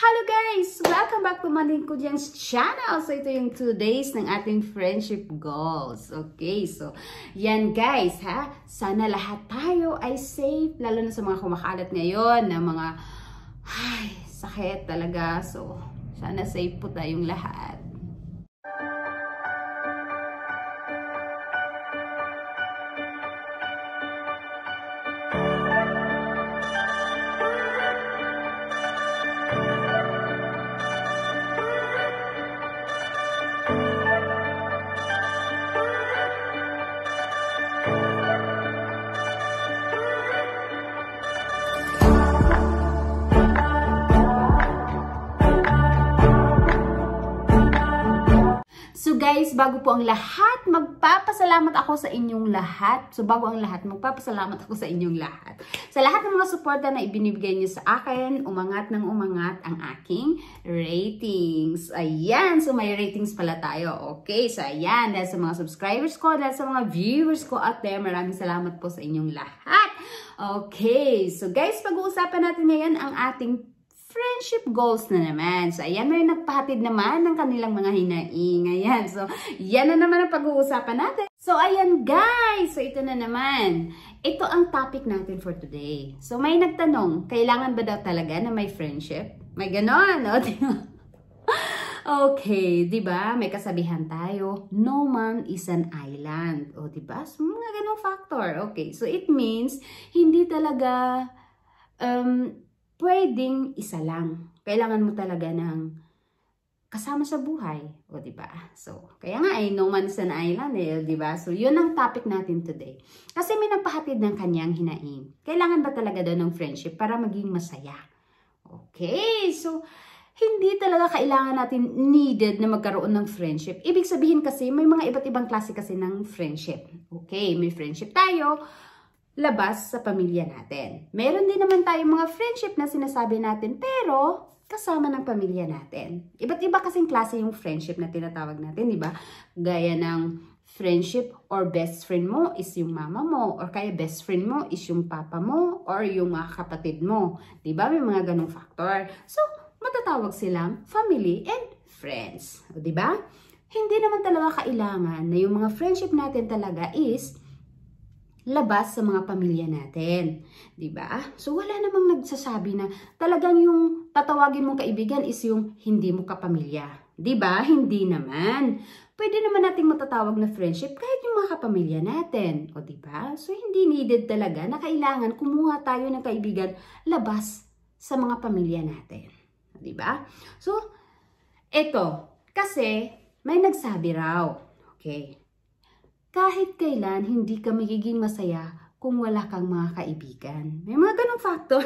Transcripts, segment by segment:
Hello guys! Welcome back to Manin Kudyang's channel! So ito yung 2 days ng ating friendship goals. Okay, so yan guys ha. Sana lahat tayo ay safe, lalo na sa mga kumakalat ngayon na mga ay, sakit talaga. So sana safe po tayong lahat. Guys, bago po ang lahat, magpapasalamat ako sa inyong lahat. So, bago ang lahat, magpapasalamat ako sa inyong lahat. Sa lahat ng mga suporta na ibinibigay niyo sa akin, umangat ng umangat ang aking ratings. Ayan, so may ratings pala tayo. Okay, so ayan, dahil sa mga subscribers ko, dahil sa mga viewers ko out there, maraming salamat po sa inyong lahat. Okay, so guys, pag-uusapan natin ngayon ang ating friendship goals na naman. So, ayan, may nagpahatid naman ng kanilang mga hinaing. Ayan, so, yan na naman ang pag-uusapan natin. So, ayan guys! So, ito na naman. Ito ang topic natin for today. So, may nagtanong, kailangan ba daw talaga na may friendship? May ganon, no? okay, di ba? May kasabihan tayo, no man is an island. O, di ba? So, mga ganong factor. Okay, so it means, hindi talaga um, pwedeng isa lang. Kailangan mo talaga ng kasama sa buhay. O, ba So, kaya nga ay eh, no man's an island eh, ba So, yun ang topic natin today. Kasi may nagpahatid ng kanyang hinaing. Kailangan ba talaga daw ng friendship para maging masaya? Okay, so, hindi talaga kailangan natin needed na magkaroon ng friendship. Ibig sabihin kasi, may mga iba't ibang klase kasi ng friendship. Okay, may friendship tayo, labas sa pamilya natin. Meron din naman tayong mga friendship na sinasabi natin pero kasama ng pamilya natin. Iba't iba kasing klase yung friendship na tinatawag natin, di ba? Gaya ng friendship or best friend mo is yung mama mo or kaya best friend mo is yung papa mo or yung mga kapatid mo. Di ba? May mga ganong factor. So, matatawag silang family and friends. O, di ba? Hindi naman talaga kailangan na yung mga friendship natin talaga is labas sa mga pamilya natin. 'di ba? So wala namang nagsasabi na talagang yung tatawagin mong kaibigan is yung hindi mo kapamilya. 'Di ba? Hindi naman. Pwede naman nating matatawag na friendship kahit yung mga kapamilya natin. O 'di ba? So hindi needed talaga na kailangan kumuha tayo ng kaibigan labas sa mga pamilya natin. 'Di ba? So eto, kasi may nagsabi raw. Okay kahit kailan hindi ka magiging masaya kung wala kang mga kaibigan. May mga ganong factor.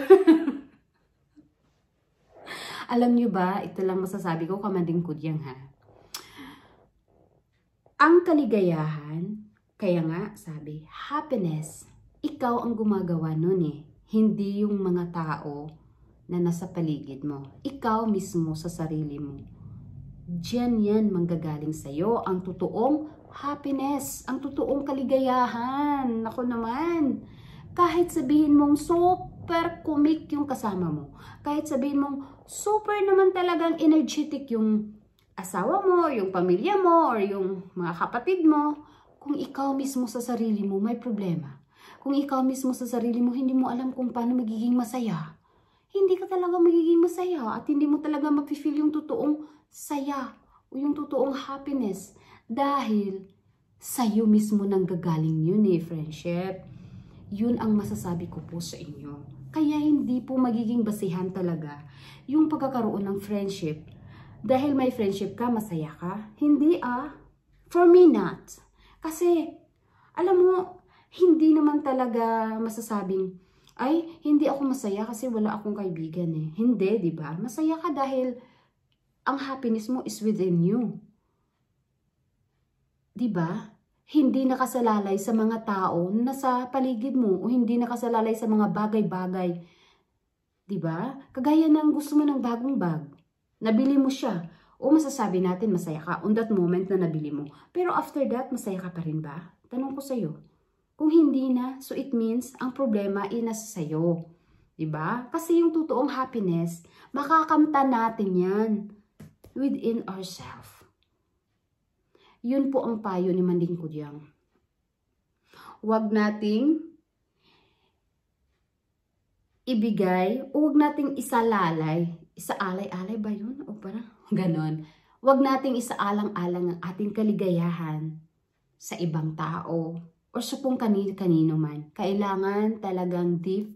Alam nyo ba, ito lang masasabi ko, kamanding kudyang ha. Ang kaligayahan, kaya nga sabi, happiness, ikaw ang gumagawa nun eh. Hindi yung mga tao na nasa paligid mo. Ikaw mismo sa sarili mo. Diyan yan manggagaling sa'yo ang totoong happiness, ang totoong kaligayahan. Nako naman, kahit sabihin mong super kumik yung kasama mo, kahit sabihin mong super naman talagang energetic yung asawa mo, yung pamilya mo, or yung mga kapatid mo, kung ikaw mismo sa sarili mo may problema, kung ikaw mismo sa sarili mo hindi mo alam kung paano magiging masaya, hindi ka talaga magiging masaya at hindi mo talaga mapifeel yung totoong saya, o yung totoong happiness. Dahil sa'yo mismo nang gagaling yun eh, friendship. Yun ang masasabi ko po sa inyo. Kaya hindi po magiging basihan talaga yung pagkakaroon ng friendship. Dahil may friendship ka, masaya ka. Hindi ah. For me not. Kasi, alam mo, hindi naman talaga masasabing, ay, hindi ako masaya kasi wala akong kaibigan eh. Hindi, di ba? Masaya ka dahil ang happiness mo is within you. 'Di ba? Hindi nakasalalay sa mga tao na sa paligid mo o hindi nakasalalay sa mga bagay-bagay. 'Di ba? Kagaya ng gusto mo ng bagong bag. Nabili mo siya. O masasabi natin masaya ka on that moment na nabili mo. Pero after that, masaya ka pa rin ba? Tanong ko sa'yo. Kung hindi na, so it means ang problema ay nasa sa'yo. 'di ba? Kasi yung totoong happiness, makakamta natin 'yan within ourselves. Yun po ang payo ni Manding Kudyang. Huwag nating ibigay o huwag nating isalalay. Isaalay-alay ba yun? O parang ganon. Huwag nating isaalang-alang ang ating kaligayahan sa ibang tao o sa kung kanino-kanino man. Kailangan talagang deep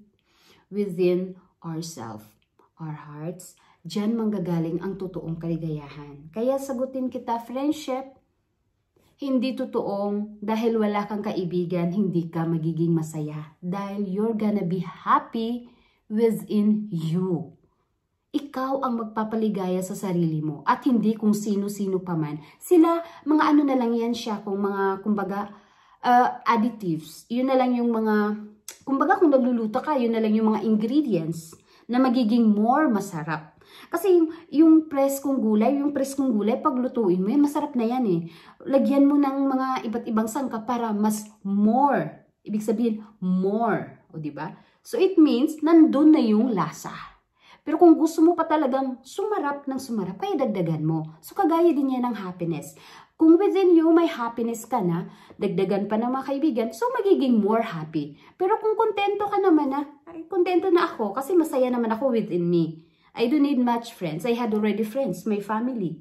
within ourselves, our hearts, Diyan manggagaling ang totoong kaligayahan. Kaya sagutin kita, friendship, hindi totoong dahil wala kang kaibigan, hindi ka magiging masaya. Dahil you're gonna be happy within you. Ikaw ang magpapaligaya sa sarili mo at hindi kung sino-sino pa man. Sila, mga ano na lang yan siya, kung mga, kumbaga, uh, additives. Yun na lang yung mga, kumbaga kung nagluluto ka, yun na lang yung mga ingredients na magiging more masarap. Kasi yung, yung preskong gulay, yung preskong gulay, pag lutuin mo, yun, eh, masarap na yan eh. Lagyan mo ng mga iba't ibang sangka para mas more. Ibig sabihin, more. O ba? Diba? So it means, nandun na yung lasa. Pero kung gusto mo pa talagang sumarap ng sumarap, kaya dagdagan mo. So kagaya din yan ng happiness. Kung within you may happiness ka na, dagdagan pa ng mga kaibigan, so magiging more happy. Pero kung kontento ka naman na, ay, kontento na ako kasi masaya naman ako within me. I don't need much friends. I had already friends, my family.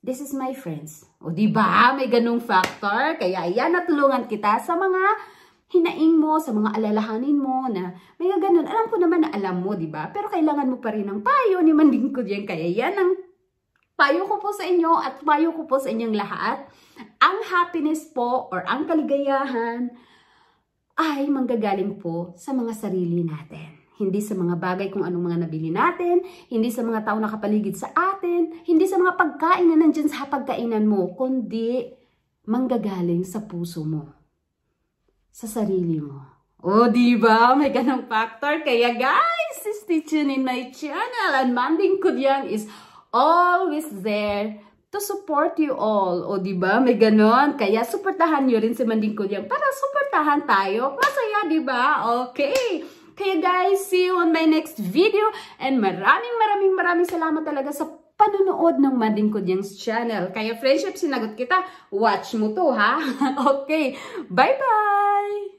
This is my friends. O di ba? May ganung factor. Kaya yan natulungan kita sa mga hinaing mo, sa mga alalahanin mo na may ganun. Alam ko naman alam mo, di ba? Pero kailangan mo pa rin ng payo ni Mandingkod yan. Kaya yan ang payo ko po sa inyo at payo ko po sa inyong lahat. Ang happiness po or ang kaligayahan ay manggagaling po sa mga sarili natin. Hindi sa mga bagay kung anong mga nabili natin, hindi sa mga tao na kapaligid sa atin, hindi sa mga pagkain na nandyan sa pagkainan mo, kundi manggagaling sa puso mo, sa sarili mo. O, oh, ba? May ganong factor. Kaya guys, stay tuned in my channel. And Manding Kudyang is always there to support you all. O, oh, ba? May ganon. Kaya supportahan nyo rin si Manding Kudyang para supportahan tayo. Masaya, di ba? Okay. Kaya guys, see you on my next video. And maraming maraming maraming salamat talaga sa panonood ng Mading Kudyang's channel. Kaya friendship, sinagot kita. Watch mo to, ha? okay. Bye-bye!